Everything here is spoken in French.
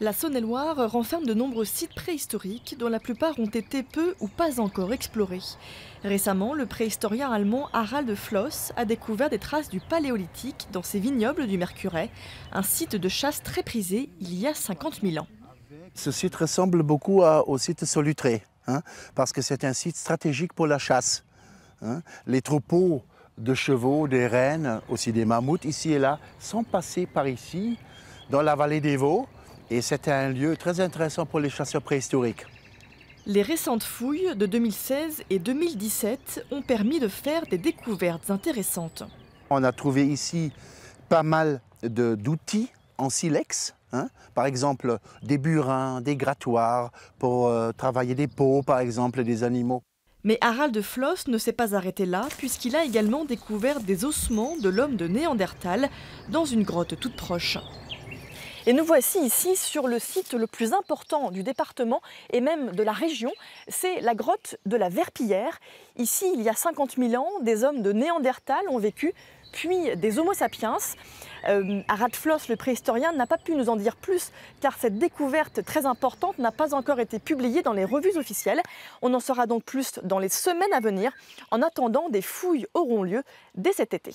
La Saône-et-Loire renferme de nombreux sites préhistoriques dont la plupart ont été peu ou pas encore explorés. Récemment, le préhistorien allemand Harald Floss a découvert des traces du Paléolithique dans ses vignobles du Mercuret, un site de chasse très prisé il y a 50 000 ans. Ce site ressemble beaucoup au site Solutré, hein, parce que c'est un site stratégique pour la chasse. Hein. Les troupeaux de chevaux, des rennes, aussi des mammouths ici et là, sont passés par ici, dans la vallée des Vaux, et c'était un lieu très intéressant pour les chasseurs préhistoriques. Les récentes fouilles de 2016 et 2017 ont permis de faire des découvertes intéressantes. On a trouvé ici pas mal d'outils en silex, hein. par exemple des burins, des grattoirs pour euh, travailler des peaux, par exemple, des animaux. Mais Harald Floss ne s'est pas arrêté là, puisqu'il a également découvert des ossements de l'homme de Néandertal dans une grotte toute proche. Et nous voici ici sur le site le plus important du département et même de la région, c'est la grotte de la Verpillière. Ici, il y a 50 000 ans, des hommes de Néandertal ont vécu puis des Homo sapiens. Euh, Floss, le préhistorien, n'a pas pu nous en dire plus car cette découverte très importante n'a pas encore été publiée dans les revues officielles. On en saura donc plus dans les semaines à venir. En attendant, des fouilles auront lieu dès cet été.